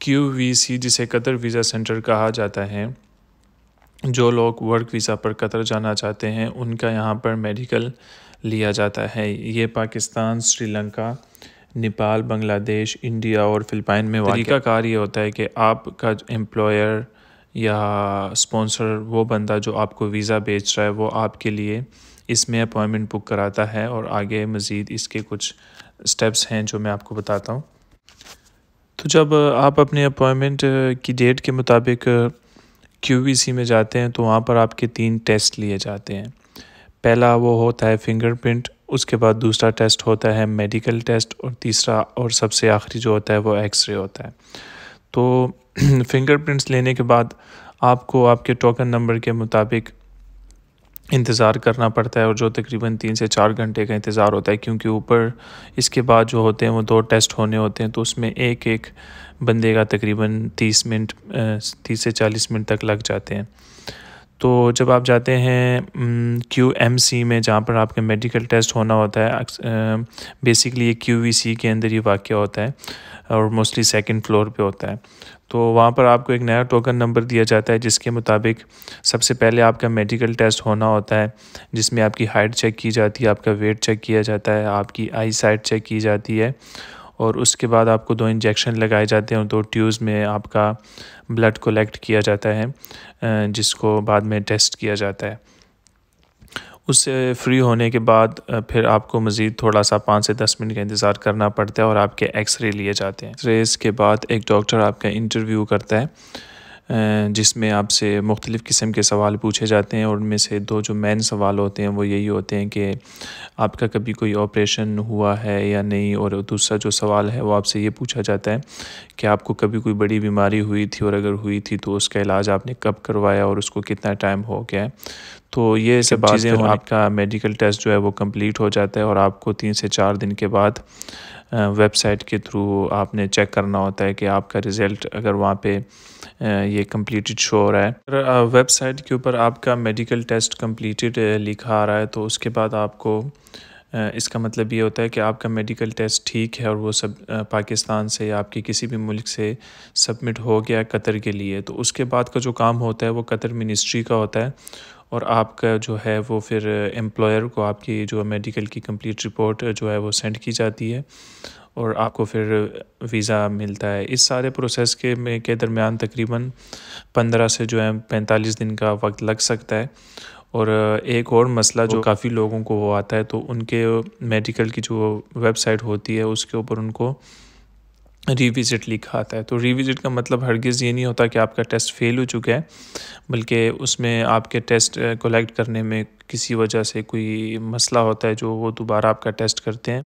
Q we सी जिसे Qatar visa centre कहा जाता है जो लोग वर्क वीज़ा पर कतर जाना चाहते हैं उनका यहाँ पर मेडिकल लिया जाता है ये पाकिस्तान श्रीलंका नेपाल बांग्लादेश इंडिया और फिलिपाइन में तरीका कार ये होता है कि आपका एम्प्लॉयर या स्पॉन्सर वो बंदा जो आपको वीज़ा बेच रहा है वो आपके लिए इसमें अपॉइंटमेंट बुक कराता है और आगे मज़ीद इसके कुछ स्टेप्स हैं जो मैं आपको बताता हूँ तो जब आप अपने अपॉइंटमेंट की डेट के मुताबिक क्यू e में जाते हैं तो वहाँ पर आपके तीन टेस्ट लिए जाते हैं पहला वो होता है फिंगरप्रिंट उसके बाद दूसरा टेस्ट होता है मेडिकल टेस्ट और तीसरा और सबसे आखिरी जो होता है वो एक्सरे होता है तो फिंगरप्रिंट्स लेने के बाद आपको आपके टोकन नंबर के मुताबिक इंतज़ार करना पड़ता है और जो तकरीबन तीन से चार घंटे का इंतज़ार होता है क्योंकि ऊपर इसके बाद जो होते हैं वो दो टेस्ट होने होते हैं तो उसमें एक एक बंदे का तकरीबन तीस मिनट तीस से चालीस मिनट तक लग जाते हैं तो जब आप जाते हैं क्यू एम सी में जहाँ पर आपका मेडिकल टेस्ट होना होता है बेसिकली ये क्यू वी सी के अंदर ये वाक्य होता है और मोस्टली सेकंड फ्लोर पे होता है तो वहाँ पर आपको एक नया टोकन नंबर दिया जाता है जिसके मुताबिक सबसे पहले आपका मेडिकल टेस्ट होना होता है जिसमें आपकी हाइट चेक की जाती है आपका वेट चेक किया जाता है आपकी आई साइट चेक की जाती है और उसके बाद आपको दो इंजेक्शन लगाए जाते हैं और दो ट्यूब्स में आपका ब्लड कलेक्ट किया जाता है जिसको बाद में टेस्ट किया जाता है उससे फ्री होने के बाद फिर आपको मज़ीद थोड़ा सा पाँच से दस मिनट का इंतज़ार करना पड़ता है और आपके एक्सरे लिए जाते हैं एक्सरेज के बाद एक डॉक्टर आपका इंटरव्यू करता है जिसमें आपसे मुख्तलिफ़ किस्म के सवाल पूछे जाते हैं और उनमें से दो जो मेन सवाल होते हैं वो यही होते हैं कि आपका कभी कोई ऑपरेशन हुआ है या नहीं और दूसरा जो सवाल है वो आपसे ये पूछा जाता है कि आपको कभी कोई बड़ी बीमारी हुई थी और अगर हुई थी तो उसका इलाज आपने कब करवाया और उसको कितना टाइम हो गया है तो ये सब चीज़ें आपका मेडिकल टेस्ट जो है वो कम्प्लीट हो जाता है और आपको तीन से चार दिन के बाद वेबसाइट के थ्रू आपने चेक करना होता है कि आपका रिज़ल्ट अगर वहाँ पे ये कम्प्लीटेड शो हो रहा है अगर वेबसाइट के ऊपर आपका मेडिकल टेस्ट कम्प्लीटेड लिखा आ रहा है तो उसके बाद आपको इसका मतलब ये होता है कि आपका मेडिकल टेस्ट ठीक है और वो सब पाकिस्तान से या आपके किसी भी मुल्क से सबमिट हो गया कतर के लिए तो उसके बाद का जो काम होता है वो कतर मिनिस्ट्री का होता है और आपका जो है वो फिर एम्प्लॉयर को आपकी जो मेडिकल की कंप्लीट रिपोर्ट जो है वो सेंड की जाती है और आपको फिर वीज़ा मिलता है इस सारे प्रोसेस के में के दरमियान तकरीबन पंद्रह से जो है पैंतालीस दिन का वक्त लग सकता है और एक और मसला जो तो काफ़ी लोगों को वो आता है तो उनके मेडिकल की जो वेबसाइट होती है उसके ऊपर उनको रिविज़िट लिखा आता है तो रिविज़िट का मतलब हरगिज़ ये नहीं होता कि आपका टेस्ट फेल हो चुका है बल्कि उसमें आपके टेस्ट कलेक्ट करने में किसी वजह से कोई मसला होता है जो वो दोबारा आपका टेस्ट करते हैं